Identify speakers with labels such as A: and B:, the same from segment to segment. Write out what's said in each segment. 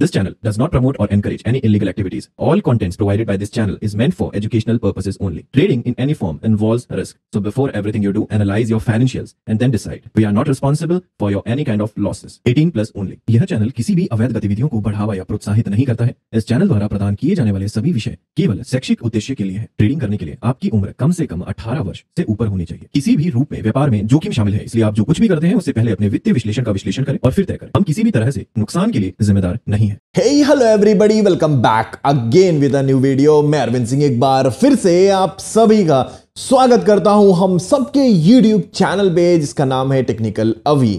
A: This channel does not promote or encourage any illegal activities. All contents provided by this channel is meant for educational purposes only. Trading in any form involves risk. So before everything you do, analyze your financials and then decide. We are not responsible for your any kind of losses. 18 plus only. यह channel किसी भी अवैध गतिविधियों को बढ़ावा या प्रोत्साहित नहीं करता है इस चैनल द्वारा प्रदान किए जाने वाले सभी विषय केवल शैक्षिक उद्देश्य के लिए है ट्रेडिंग करने के लिए आपकी उम्र कम से कम 18 वर्ष से ऊपर होनी चाहिए किसी भी रूप में व्यापार में जोखिम शामिल है इसलिए आप जो कुछ भी करते हैं उससे पहले अपने वित्तीय विश्लेषण का विश्लेषण करें और फिर तय करें हम किसी भी तरह से नुकसान के लिए जिम्मेदार नहीं Hey hello everybody welcome back again with a new video मैं अरविंद सिंह एक बार फिर से आप सभी का स्वागत करता हूं हम सबके YouTube चैनल पे जिसका नाम है टेक्निकल अवी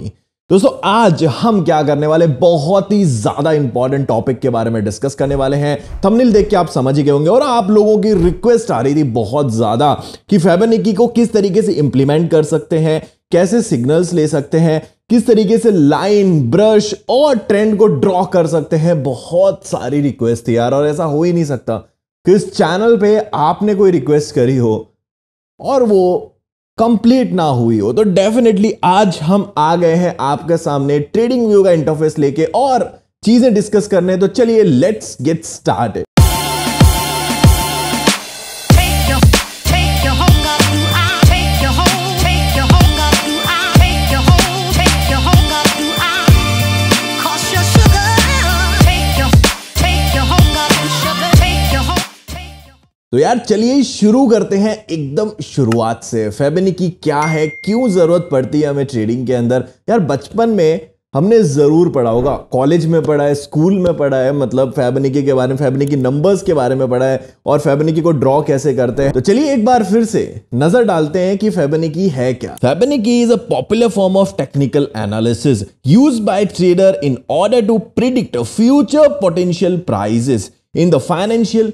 A: दोस्तों आज हम क्या करने वाले बहुत ही ज्यादा इंपॉर्टेंट टॉपिक के बारे में डिस्कस करने वाले हैं थंबनेल देख के आप समझ ही गए होंगे और आप लोगों की रिक्वेस्ट आ रही थी बहुत ज्यादा कि फेबनिकी को किस तरीके से इंप्लीमेंट कर सकते हैं कैसे सिग्नल्स ले सकते हैं किस तरीके से लाइन ब्रश और ट्रेंड को ड्रॉ कर सकते हैं बहुत सारी रिक्वेस्ट थी यार और ऐसा हो ही नहीं सकता कि इस चैनल पे आपने कोई रिक्वेस्ट करी हो और वो कंप्लीट ना हुई हो तो डेफिनेटली आज हम आ गए हैं आपके सामने ट्रेडिंग व्यू का इंटरफेस लेके और चीजें डिस्कस करने तो चलिए लेट्स गेट स्टार्ट तो यार चलिए शुरू करते हैं एकदम शुरुआत से फेबनी की क्या है क्यों जरूरत पड़ती है हमें ट्रेडिंग के अंदर यार बचपन में हमने ज़रूर पढ़ा होगा कॉलेज में पढ़ा है स्कूल में पढ़ा है मतलब फैबनिकी के बारे में फेबनिकी नंबर्स के बारे में पढ़ा है और फैबनिकी को ड्रॉ कैसे करते हैं तो चलिए एक बार फिर से नजर डालते हैं कि फैबनिकी है क्या Fibonacci is a popular form of technical analysis use by trader in order to predict future potential prices in the financial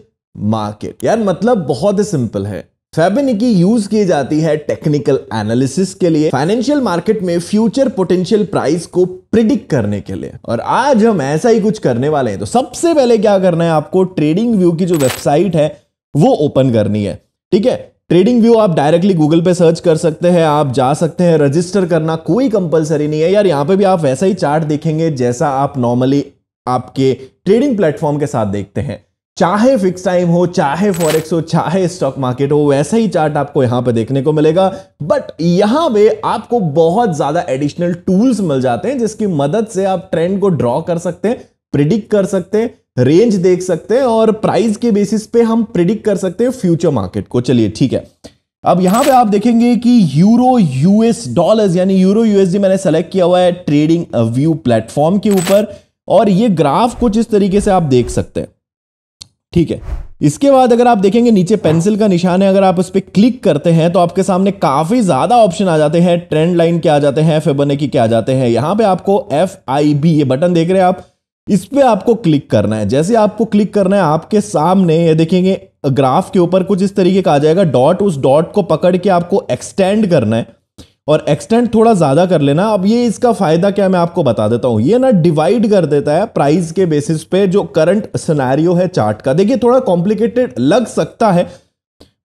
A: market यार मतलब बहुत ही सिंपल है फेबिनिकी यूज की जाती है टेक्निकल एनालिसिस के लिए फाइनेंशियल मार्केट में फ्यूचर पोटेंशियल प्राइस को प्रिडिक्ट करने के लिए और आज हम ऐसा ही कुछ करने वाले हैं तो सबसे पहले क्या करना है आपको ट्रेडिंग व्यू की जो वेबसाइट है वो ओपन करनी है ठीक है ट्रेडिंग व्यू आप डायरेक्टली गूगल पे सर्च कर सकते हैं आप जा सकते हैं रजिस्टर करना कोई कंपलसरी नहीं है यार यहाँ पे भी आप वैसा ही चार्ट देखेंगे जैसा आप नॉर्मली आपके ट्रेडिंग प्लेटफॉर्म के साथ देखते हैं चाहे फिक्स टाइम हो चाहे फॉरेक्स हो चाहे स्टॉक मार्केट हो वैसा ही चार्ट आपको यहां पर देखने को मिलेगा बट यहां पे आपको बहुत ज्यादा एडिशनल टूल्स मिल जाते हैं जिसकी मदद से आप ट्रेंड को ड्रॉ कर सकते हैं प्रिडिक्ट कर सकते हैं रेंज देख सकते हैं और प्राइस के बेसिस पे हम प्रिडिक्ट कर सकते हैं फ्यूचर मार्केट को चलिए ठीक है अब यहां पे आप देखेंगे कि यूरो यूएस डॉलर्स यानी यूरो यूएसडी मैंने सेलेक्ट किया हुआ है ट्रेडिंग व्यू प्लेटफॉर्म के ऊपर और ये ग्राफ कुछ इस तरीके से आप देख सकते हैं ठीक है इसके बाद अगर आप देखेंगे नीचे पेंसिल का निशान है अगर आप उस पर क्लिक करते हैं तो आपके सामने काफ़ी ज़्यादा ऑप्शन आ जाते हैं ट्रेंड लाइन के आ जाते हैं फेबरने की के आ जाते हैं यहां पे आपको एफ आई बी ये बटन देख रहे हैं आप इस पर आपको क्लिक करना है जैसे आपको क्लिक करना है आपके सामने ये देखेंगे ग्राफ के ऊपर कुछ इस तरीके का आ जाएगा डॉट उस डॉट को पकड़ के आपको एक्सटेंड करना है और एक्सटेंड थोड़ा ज़्यादा कर लेना अब ये इसका फ़ायदा क्या मैं आपको बता देता हूँ ये ना डिवाइड कर देता है प्राइस के बेसिस पे जो करंट सिनेरियो है चार्ट का देखिए थोड़ा कॉम्प्लिकेटेड लग सकता है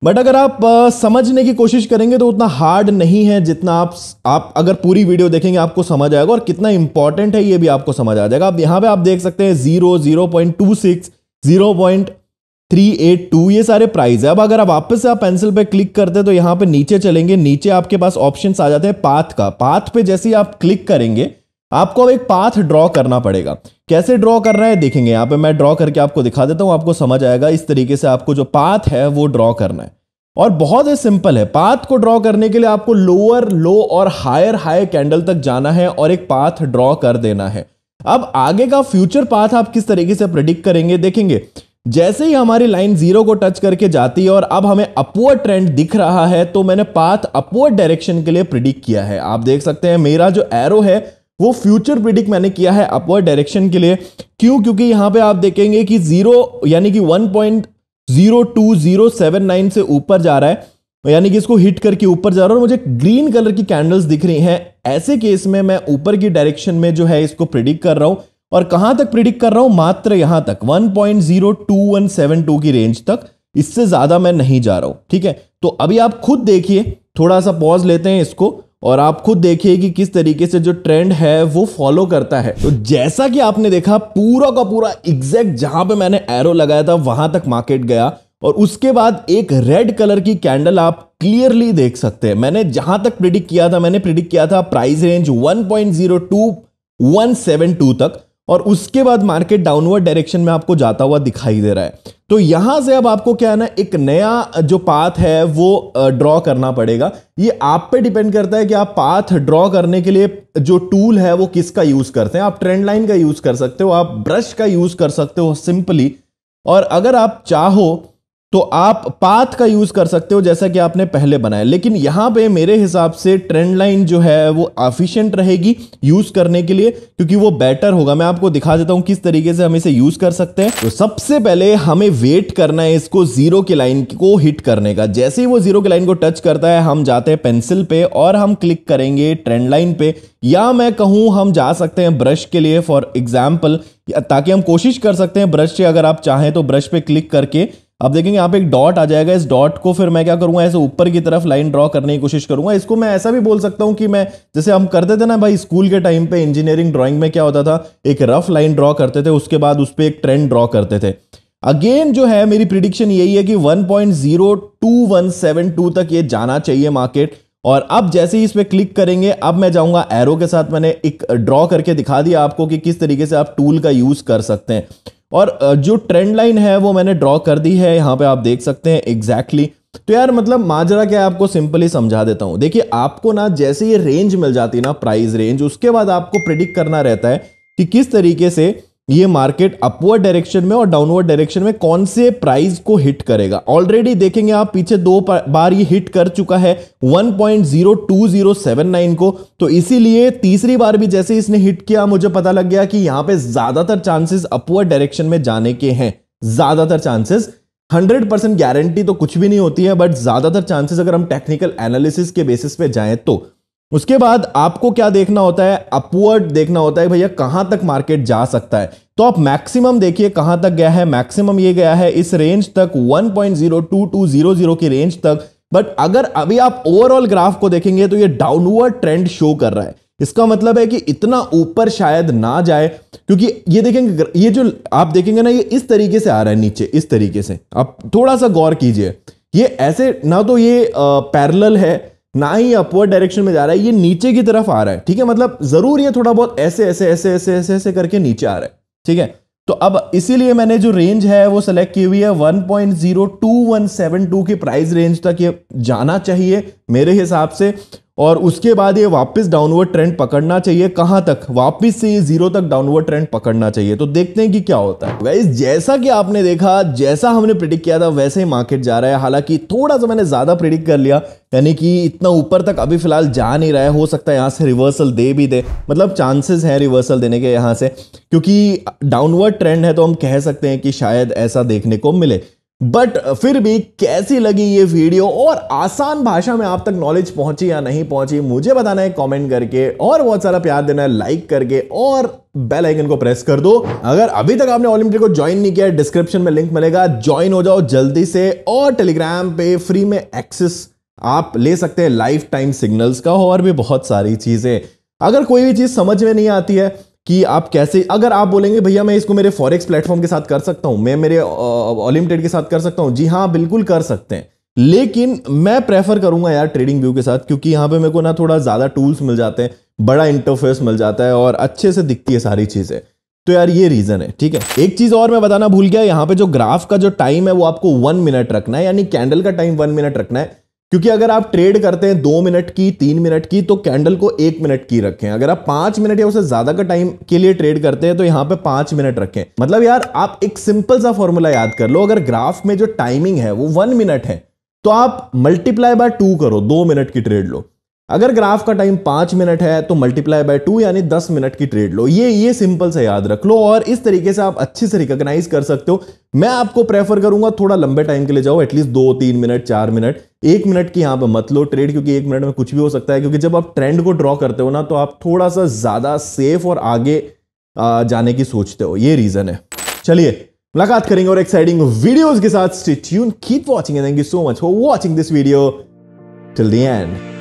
A: बट अगर आप आ, समझने की कोशिश करेंगे तो उतना हार्ड नहीं है जितना आप आप अगर पूरी वीडियो देखेंगे आपको समझ आएगा और कितना इंपॉर्टेंट है ये भी आपको समझ आ जाएगा अब यहाँ पे आप देख सकते हैं zero zero point two six zero point three eight two ये सारे प्राइस है अब अगर आप वापस से आप पेंसिल पे क्लिक करते हैं तो यहाँ पे नीचे चलेंगे नीचे आपके पास ऑप्शन आ जाते हैं पाथ का पाथ पे जैसे ही आप क्लिक करेंगे आपको अब एक पाथ ड्रॉ करना पड़ेगा कैसे ड्रॉ करना है देखेंगे यहाँ पे मैं ड्रॉ करके आपको दिखा देता हूँ आपको समझ आएगा इस तरीके से आपको जो पाथ है वो ड्रॉ करना है और बहुत ही सिंपल है पाथ को ड्रॉ करने के लिए आपको लोअर लो और हायर हाई कैंडल तक जाना है और एक पाथ ड्रॉ कर देना है अब आगे का फ्यूचर पाथ आप किस तरीके से प्रिडिक्ट करेंगे देखेंगे जैसे ही हमारी लाइन जीरो को टच करके जाती है और अब हमें अपवर्ड ट्रेंड दिख रहा है तो मैंने पाथ अपवर्ड डायरेक्शन के लिए प्रिडिक्ट किया है आप देख सकते हैं मेरा जो एरो है वो फ्यूचर प्रिडिक्ट मैंने किया है अपवर्ड डायरेक्शन के लिए क्यों क्योंकि यहां पे आप देखेंगे कि जीरो यानी कि one point zero two zero seven nine से ऊपर जा रहा है यानी कि इसको हिट करके ऊपर जा रहा है और मुझे ग्रीन कलर की कैंडल्स दिख रही हैं ऐसे केस में मैं ऊपर की डायरेक्शन में जो है इसको प्रिडिक्ट कर रहा हूं और कहां तक प्रिडिक्ट कर रहा हूं मात्र यहां तक 1.02172 की रेंज तक इससे ज्यादा मैं नहीं जा रहा हूं ठीक है तो अभी आप खुद देखिए थोड़ा सा पॉज लेते हैं इसको और आप खुद देखिए कि किस तरीके से जो ट्रेंड है वो फॉलो करता है तो जैसा कि आपने देखा पूरा का पूरा एग्जैक्ट जहां पे मैंने एरो लगाया था वहां तक मार्केट गया और उसके बाद एक रेड कलर की कैंडल आप क्लियरली देख सकते हैं मैंने जहां तक प्रिडिक्ट किया था मैंने प्रिडिक्ट किया था प्राइस रेंज वन 1.02172 तक और उसके बाद मार्केट डाउनवर्ड डायरेक्शन में आपको जाता हुआ दिखाई दे रहा है तो यहां से अब आपको क्या है ना एक नया जो पाथ है वो ड्रॉ करना पड़ेगा ये आप पे डिपेंड करता है कि आप पाथ ड्रॉ करने के लिए जो टूल है वो किसका यूज करते हैं आप ट्रेंड लाइन का यूज कर सकते हो आप ब्रश का यूज कर सकते हो सिंपली और अगर आप चाहो तो आप पाथ का यूज कर सकते हो जैसा कि आपने पहले बनाया लेकिन यहां पे मेरे हिसाब से ट्रेंड लाइन जो है वो एफिशिएंट रहेगी यूज करने के लिए क्योंकि वो बेटर होगा मैं आपको दिखा देता हूं किस तरीके से हम इसे यूज कर सकते हैं तो सबसे पहले हमें वेट करना है इसको जीरो के लाइन को हिट करने का जैसे ही वो जीरो के लाइन को टच करता है हम जाते हैं पेंसिल पे और हम क्लिक करेंगे ट्रेंड लाइन पे या मैं कहूं हम जा सकते हैं ब्रश के लिए फॉर एग्जाम्पल ताकि हम कोशिश कर सकते हैं ब्रश से अगर आप चाहें तो ब्रश पे क्लिक करके अब देखेंगे यहाँ पे एक डॉट आ जाएगा इस डॉट को फिर मैं क्या करूँगा ऐसे ऊपर की तरफ लाइन ड्रॉ करने की कोशिश करूँगा इसको मैं ऐसा भी बोल सकता हूँ कि मैं जैसे हम करते थे ना भाई स्कूल के टाइम पे इंजीनियरिंग ड्राइंग में क्या होता था एक रफ लाइन ड्रॉ करते थे उसके बाद उस पर एक ट्रेंड ड्रॉ करते थे अगेन जो है मेरी प्रिडिक्शन यही है कि वन तक ये जाना चाहिए मार्केट और अब जैसे ही इस पर क्लिक करेंगे अब मैं जाऊंगा एरो के साथ मैंने एक ड्रॉ करके दिखा दिया आपको कि किस तरीके से आप टूल का यूज़ कर सकते हैं और जो ट्रेंड लाइन है वो मैंने ड्रॉ कर दी है यहाँ पे आप देख सकते हैं एग्जैक्टली exactly तो यार मतलब माजरा क्या आपको सिंपली समझा देता हूँ देखिए आपको ना जैसे ये रेंज मिल जाती है ना प्राइस रेंज उसके बाद आपको प्रिडिक्ट करना रहता है कि किस तरीके से ये मार्केट अपवर्ड डायरेक्शन में और डाउनवर्ड डायरेक्शन में कौन से प्राइस को हिट करेगा ऑलरेडी देखेंगे आप पीछे दो बार ये हिट कर चुका है 1.02079 को तो इसीलिए तीसरी बार भी जैसे इसने हिट किया मुझे पता लग गया कि यहां पे ज्यादातर चांसेस अपवर्ड डायरेक्शन में जाने के हैं ज्यादातर चांसेस 100 परसेंट गारंटी तो कुछ भी नहीं होती है बट ज्यादातर चांसेस अगर हम टेक्निकल एनालिसिस के बेसिस पे जाएं तो उसके बाद आपको क्या देखना होता है अपवर्ड देखना होता है भैया कहां तक मार्केट जा सकता है तो आप मैक्सिमम देखिए कहां तक गया है मैक्सिमम ये गया है इस रेंज तक 1.02200 की रेंज तक बट अगर अभी आप ओवरऑल ग्राफ को देखेंगे तो ये डाउनवर्ड ट्रेंड शो कर रहा है इसका मतलब है कि इतना ऊपर शायद ना जाए क्योंकि ये देखेंगे ये जो आप देखेंगे ना ये इस तरीके से आ रहा है नीचे इस तरीके से आप थोड़ा सा गौर कीजिए ये ऐसे ना तो ये पैरल है ना ही अपवर्ड डायरेक्शन में जा रहा है ये नीचे की तरफ आ रहा है ठीक है मतलब जरूर ये थोड़ा बहुत ऐसे ऐसे ऐसे ऐसे ऐसे ऐसे करके नीचे आ रहा है ठीक है तो अब इसीलिए मैंने जो रेंज है वो सेलेक्ट की हुई है 1.02172 की प्राइस रेंज तक ये जाना चाहिए मेरे हिसाब से और उसके बाद ये वापस डाउनवर्ड ट्रेंड पकड़ना चाहिए कहाँ तक वापस से ये जीरो तक डाउनवर्ड ट्रेंड पकड़ना चाहिए तो देखते हैं कि क्या होता है वैस जैसा कि आपने देखा जैसा हमने प्रिडिक्ट किया था वैसे ही मार्केट जा रहा है हालांकि थोड़ा सा मैंने ज़्यादा प्रिडिक्ट कर लिया यानी कि इतना ऊपर तक अभी फिलहाल जा नहीं रहा है हो सकता है यहाँ से रिवर्सल दे भी दे मतलब चांसेस हैं रिवर्सल देने के यहाँ से क्योंकि डाउनवर्ड ट्रेंड है तो हम कह सकते हैं कि शायद ऐसा देखने को मिले बट uh, फिर भी कैसी लगी ये वीडियो और आसान भाषा में आप तक नॉलेज पहुंची या नहीं पहुंची मुझे बताना है कमेंट करके और बहुत सारा प्यार देना है लाइक करके और बेल आइकन को प्रेस कर दो अगर अभी तक आपने ऑलिम्पिक को ज्वाइन नहीं किया डिस्क्रिप्शन में लिंक मिलेगा ज्वाइन हो जाओ जल्दी से और टेलीग्राम पे फ्री में एक्सेस आप ले सकते हैं लाइफ टाइम सिग्नल्स का और भी बहुत सारी चीजें अगर कोई भी चीज समझ में नहीं आती है कि आप कैसे अगर आप बोलेंगे भैया मैं इसको मेरे फॉरेक्स प्लेटफॉर्म के साथ कर सकता हूं मैं मेरे ऑलिमिटेड के साथ कर सकता हूं जी हां बिल्कुल कर सकते हैं लेकिन मैं प्रेफर करूंगा यार ट्रेडिंग व्यू के साथ क्योंकि यहां पे मेरे को ना थोड़ा ज़्यादा टूल्स मिल जाते हैं बड़ा इंटरफेस मिल जाता है और अच्छे से दिखती है सारी चीज़ें तो यार ये रीज़न है ठीक है एक चीज़ और मैं बताना भूल गया यहाँ पे जो ग्राफ का जो टाइम है वो आपको वन मिनट रखना है यानी कैंडल का टाइम वन मिनट रखना है क्योंकि अगर आप ट्रेड करते हैं दो मिनट की तीन मिनट की तो कैंडल को एक मिनट की रखें अगर आप पांच मिनट या उससे ज्यादा का टाइम के लिए ट्रेड करते हैं तो यहां पे पांच मिनट रखें मतलब यार आप एक सिंपल सा फॉर्मूला याद कर लो अगर ग्राफ में जो टाइमिंग है वो वन मिनट है तो आप मल्टीप्लाई बाय टू करो दो मिनट की ट्रेड लो अगर ग्राफ का टाइम पांच मिनट है तो मल्टीप्लाई बाय टू यानी दस मिनट की ट्रेड लो ये ये सिंपल से याद रख लो और इस तरीके से आप अच्छे से रिकॉग्नाइज कर सकते हो मैं आपको प्रेफर करूंगा थोड़ा लंबे टाइम के लिए जाओ एटलीस्ट दो तीन मिनट चार मिनट एक मिनट की यहां पर मत लो ट्रेड क्योंकि एक मिनट में कुछ भी हो सकता है क्योंकि जब आप ट्रेंड को ड्रॉ करते हो ना तो आप थोड़ा सा ज़्यादा सेफ और आगे जाने की सोचते हो ये रीज़न है चलिए मुलाकात करेंगे और एक्साइटिंग वीडियोज के साथ keep watching thank you so much for watching this video till the and